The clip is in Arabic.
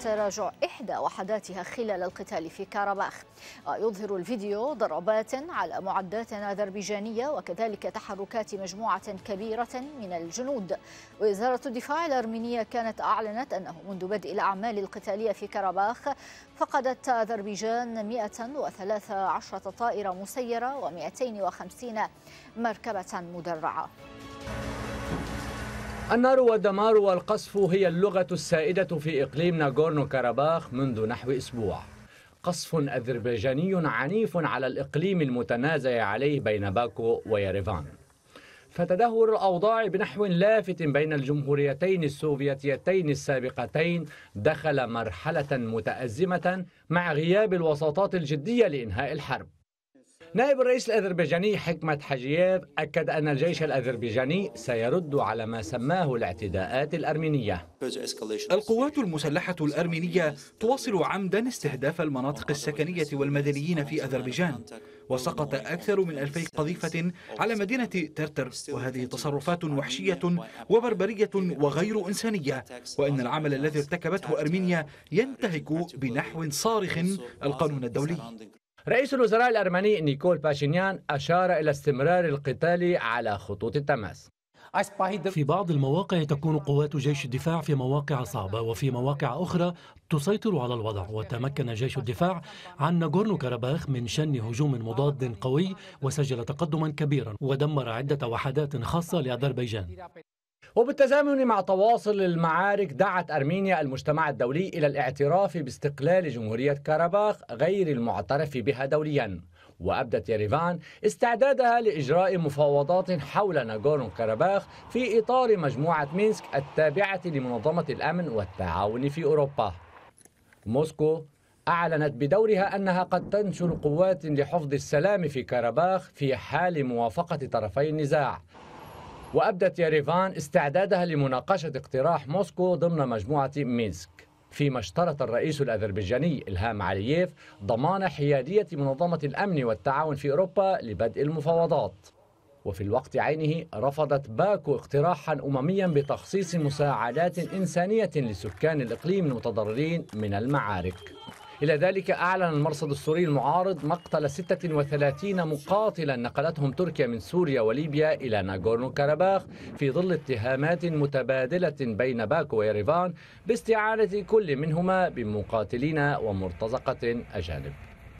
تراجع إحدى وحداتها خلال القتال في كاراباخ يظهر الفيديو ضربات على معدات أذربيجانية وكذلك تحركات مجموعة كبيرة من الجنود وزارة الدفاع الأرمينية كانت أعلنت أنه منذ بدء الأعمال القتالية في كاراباخ فقدت أذربيجان 113 طائرة مسيرة و250 مركبة مدرعة النار والدمار والقصف هي اللغة السائدة في إقليم ناغورنو كاراباخ منذ نحو أسبوع قصف أذربيجاني عنيف على الإقليم المتنازع عليه بين باكو ويريفان فتدهور الأوضاع بنحو لافت بين الجمهوريتين السوفيتيتين السابقتين دخل مرحلة متأزمة مع غياب الوساطات الجدية لإنهاء الحرب نائب الرئيس الأذربيجاني حكمة حاجييف أكد أن الجيش الأذربيجاني سيرد على ما سماه الاعتداءات الأرمينية القوات المسلحة الأرمينية تواصل عمدا استهداف المناطق السكنية والمدنيين في أذربيجان وسقط أكثر من ألفي قذيفة على مدينة ترتر وهذه تصرفات وحشية وبربرية وغير إنسانية وإن العمل الذي ارتكبته أرمينيا ينتهك بنحو صارخ القانون الدولي رئيس الوزراء الأرمني نيكول باشينيان أشار إلى استمرار القتال على خطوط التماس في بعض المواقع تكون قوات جيش الدفاع في مواقع صعبة وفي مواقع أخرى تسيطر على الوضع وتمكن جيش الدفاع عن ناغورنو كارباخ من شن هجوم مضاد قوي وسجل تقدما كبيرا ودمر عدة وحدات خاصة لأذربيجان وبالتزامن مع تواصل المعارك دعت أرمينيا المجتمع الدولي إلى الاعتراف باستقلال جمهورية كاراباخ غير المعترف بها دولياً وأبدت يريفان استعدادها لإجراء مفاوضات حول ناغورن كاراباخ في إطار مجموعة مينسك التابعة لمنظمة الأمن والتعاون في أوروبا موسكو أعلنت بدورها أنها قد تنشر قوات لحفظ السلام في كاراباخ في حال موافقة طرفي النزاع وأبدت ياريفان استعدادها لمناقشة اقتراح موسكو ضمن مجموعة مينسك فيما اشترط الرئيس الأذربيجاني إلهام علييف ضمان حيادية منظمة الأمن والتعاون في أوروبا لبدء المفاوضات وفي الوقت عينه رفضت باكو اقتراحا أمميا بتخصيص مساعدات إنسانية لسكان الإقليم المتضررين من المعارك إلى ذلك أعلن المرصد السوري المعارض مقتل 36 مقاتلا نقلتهم تركيا من سوريا وليبيا إلى ناغورنو كاراباخ في ظل اتهامات متبادلة بين باكو ويريفان باستعانة كل منهما بمقاتلين ومرتزقة أجانب